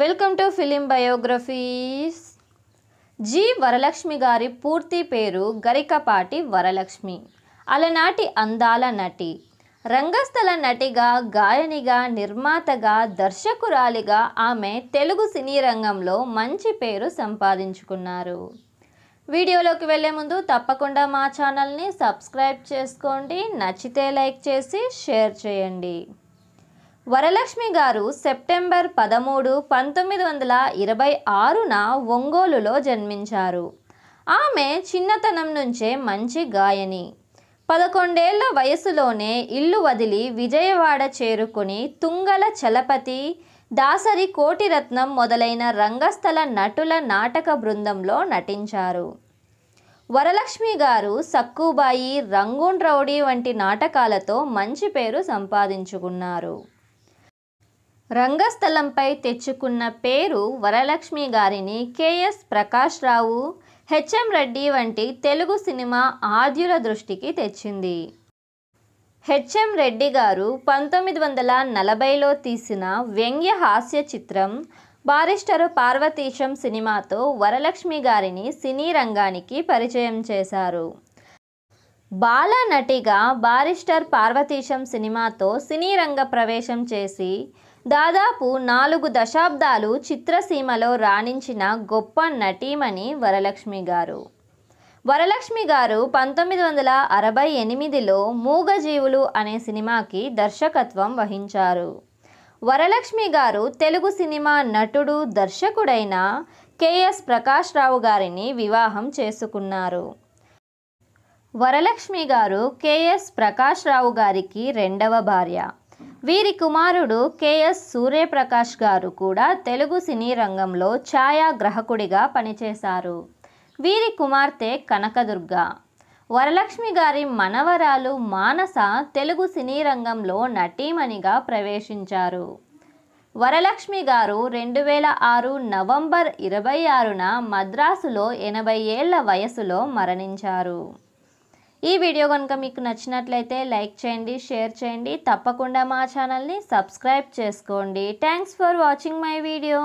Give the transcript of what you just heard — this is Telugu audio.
welcome to film biographies G Varalakshmi గారి పూర్తి పేరు గరికపాటి వరలక్ష్మి అలనాటి అందాల నటి రంగస్థల నటిగా గాయనిగా నిర్మాతగా దర్శకురాలిగా ఆమె తెలుగు సినీ రంగంలో మంచి పేరు సంపాదించుకున్నారు వీడియోలోకి వెళ్ళే ముందు తప్పకుండా మా ఛానల్ని సబ్స్క్రైబ్ చేసుకోండి నచ్చితే లైక్ చేసి షేర్ చేయండి వరలక్ష్మి గారు సెప్టెంబర్ పదమూడు పంతొమ్మిది వందల ఇరవై ఆరున ఒంగోలులో జన్మించారు ఆమె చిన్నతనం నుంచే మంచి గాయని పదకొండేళ్ల వయసులోనే ఇల్లు వదిలి విజయవాడ చేరుకుని తుంగల చలపతి దాసరి కోటిరత్నం మొదలైన రంగస్థల నటుల నాటక బృందంలో నటించారు వరలక్ష్మి గారు సక్కుబాయి రంగూన్ రౌడీ వంటి నాటకాలతో మంచి పేరు సంపాదించుకున్నారు రంగస్థలంపై తెచ్చుకున్న పేరు వరలక్ష్మి గారిని కేఎస్ ప్రకాష్ రావు హెచ్ఎం రెడ్డి వంటి తెలుగు సినిమా ఆద్యుల దృష్టికి తెచ్చింది హెచ్ఎం రెడ్డి గారు పంతొమ్మిది వందల నలభైలో తీసిన వ్యంగ్య హాస్య చిత్రం బారిస్టరు పార్వతీశం సినిమాతో వరలక్ష్మి గారిని సినీ రంగానికి పరిచయం చేశారు బాల నటిగా బారిస్టర్ పార్వతీశం సినిమాతో సినీ రంగ ప్రవేశం చేసి దాదాపు నాలుగు దశాబ్దాలు చిత్రసీమలో రాణించిన గొప్ప నటీమణి వరలక్ష్మి గారు వరలక్ష్మి గారు పంతొమ్మిది వందల అరవై ఎనిమిదిలో మూగజీవులు అనే సినిమాకి దర్శకత్వం వహించారు వరలక్ష్మి గారు తెలుగు సినిమా నటుడు దర్శకుడైన కెఎస్ ప్రకాష్ రావు గారిని వివాహం చేసుకున్నారు వరలక్ష్మి గారు కేఎస్ ప్రకాష్ రావు గారికి రెండవ భార్య వీరి కుమారుడు కేఎస్ సూర్యప్రకాష్ గారు కూడా తెలుగు సినీ రంగంలో గ్రహకుడిగా పనిచేశారు వీరి కుమార్తె కనకదుర్గ వరలక్ష్మి గారి మనవరాలు మానస తెలుగు సినీ రంగంలో నటీమణిగా ప్రవేశించారు వరలక్ష్మి గారు రెండు వేల ఆరు నవంబర్ ఇరవై ఆరున మద్రాసులో ఎనభై ఏళ్ల వయసులో మరణించారు ఈ వీడియో కనుక మీకు నచ్చినట్లయితే లైక్ చేయండి షేర్ చేయండి తప్పకుండా మా ఛానల్ని సబ్స్క్రైబ్ చేసుకోండి thanks for watching my video